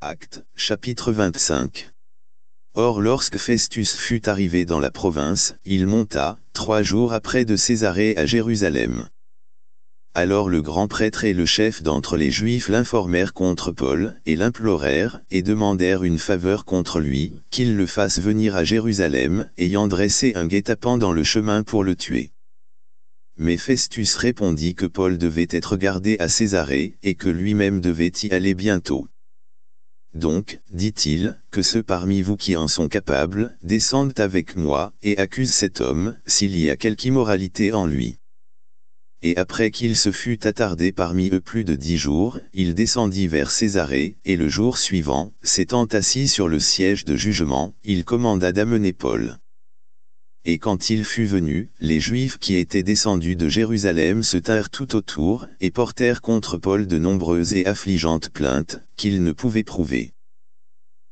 Acte, chapitre 25. Or lorsque Festus fut arrivé dans la province, il monta, trois jours après de Césarée à Jérusalem. Alors le grand prêtre et le chef d'entre les Juifs l'informèrent contre Paul, et l'implorèrent, et demandèrent une faveur contre lui, qu'il le fasse venir à Jérusalem, ayant dressé un guet-apens dans le chemin pour le tuer. Mais Festus répondit que Paul devait être gardé à Césarée, et que lui-même devait y aller bientôt. Donc, dit-il, que ceux parmi vous qui en sont capables, descendent avec moi, et accusent cet homme, s'il y a quelque immoralité en lui. Et après qu'il se fut attardé parmi eux plus de dix jours, il descendit vers Césarée, et le jour suivant, s'étant assis sur le siège de jugement, il commanda d'amener Paul. Et quand il fut venu, les Juifs qui étaient descendus de Jérusalem se tinrent tout autour, et portèrent contre Paul de nombreuses et affligeantes plaintes, qu'il ne pouvait prouver.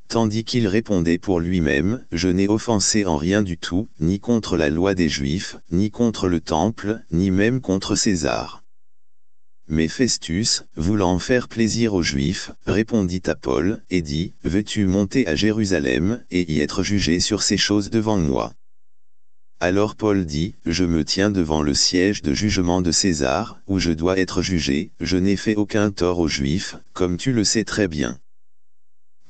Tandis qu'il répondait pour lui-même, Je n'ai offensé en rien du tout, ni contre la loi des Juifs, ni contre le Temple, ni même contre César. Mais Festus, voulant faire plaisir aux Juifs, répondit à Paul, et dit, Veux-tu monter à Jérusalem, et y être jugé sur ces choses devant moi alors Paul dit, Je me tiens devant le siège de jugement de César, où je dois être jugé, je n'ai fait aucun tort aux Juifs, comme tu le sais très bien.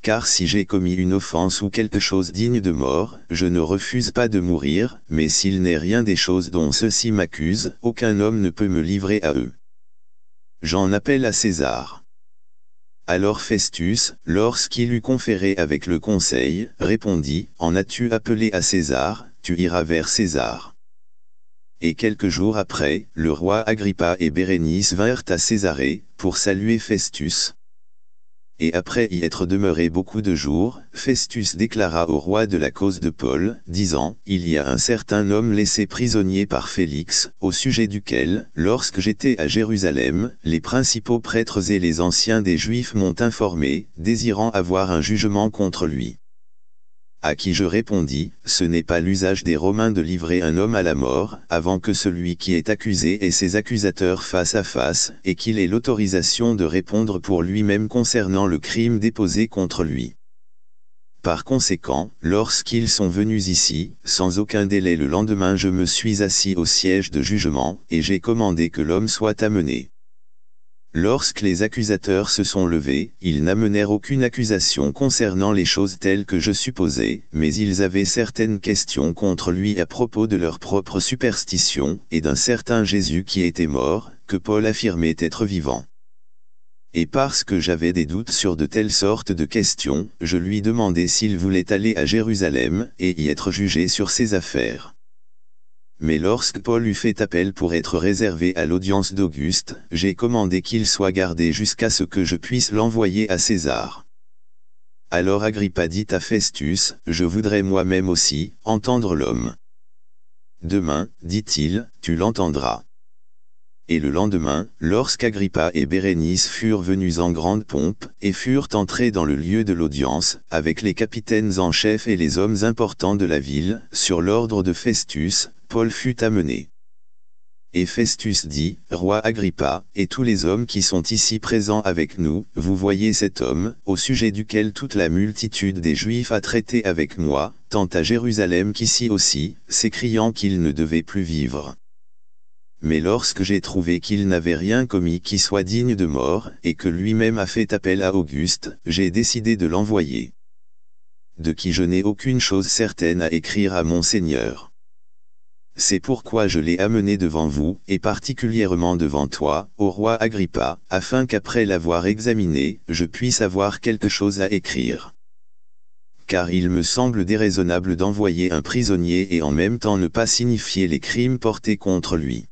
Car si j'ai commis une offense ou quelque chose digne de mort, je ne refuse pas de mourir, mais s'il n'est rien des choses dont ceux-ci m'accusent, aucun homme ne peut me livrer à eux. J'en appelle à César. Alors Festus, lorsqu'il eut conféré avec le conseil, répondit, En as-tu appelé à César, tu iras vers César. Et quelques jours après, le roi Agrippa et Bérénice vinrent à Césarée, pour saluer Festus. Et après y être demeuré beaucoup de jours, Festus déclara au roi de la cause de Paul, disant, Il y a un certain homme laissé prisonnier par Félix, au sujet duquel, lorsque j'étais à Jérusalem, les principaux prêtres et les anciens des Juifs m'ont informé, désirant avoir un jugement contre lui à qui je répondis, ce n'est pas l'usage des Romains de livrer un homme à la mort, avant que celui qui est accusé et ses accusateurs face à face, et qu'il ait l'autorisation de répondre pour lui-même concernant le crime déposé contre lui. Par conséquent, lorsqu'ils sont venus ici, sans aucun délai le lendemain je me suis assis au siège de jugement, et j'ai commandé que l'homme soit amené. Lorsque les accusateurs se sont levés, ils n'amenèrent aucune accusation concernant les choses telles que je supposais, mais ils avaient certaines questions contre lui à propos de leur propre superstition, et d'un certain Jésus qui était mort, que Paul affirmait être vivant. Et parce que j'avais des doutes sur de telles sortes de questions, je lui demandais s'il voulait aller à Jérusalem, et y être jugé sur ses affaires mais lorsque Paul eut fait appel pour être réservé à l'audience d'Auguste, j'ai commandé qu'il soit gardé jusqu'à ce que je puisse l'envoyer à César. Alors Agrippa dit à Festus, « Je voudrais moi-même aussi, entendre l'homme. »« Demain, dit-il, tu l'entendras. » Et le lendemain, lorsqu'Agrippa et Bérénice furent venus en grande pompe, et furent entrés dans le lieu de l'audience, avec les capitaines en chef et les hommes importants de la ville, sur l'ordre de Festus, Paul fut amené. Et Festus dit, Roi Agrippa, et tous les hommes qui sont ici présents avec nous, vous voyez cet homme, au sujet duquel toute la multitude des Juifs a traité avec moi, tant à Jérusalem qu'ici aussi, s'écriant qu'il ne devait plus vivre. Mais lorsque j'ai trouvé qu'il n'avait rien commis qui soit digne de mort, et que lui-même a fait appel à Auguste, j'ai décidé de l'envoyer. De qui je n'ai aucune chose certaine à écrire à mon Seigneur c'est pourquoi je l'ai amené devant vous, et particulièrement devant toi, au roi Agrippa, afin qu'après l'avoir examiné, je puisse avoir quelque chose à écrire. Car il me semble déraisonnable d'envoyer un prisonnier et en même temps ne pas signifier les crimes portés contre lui.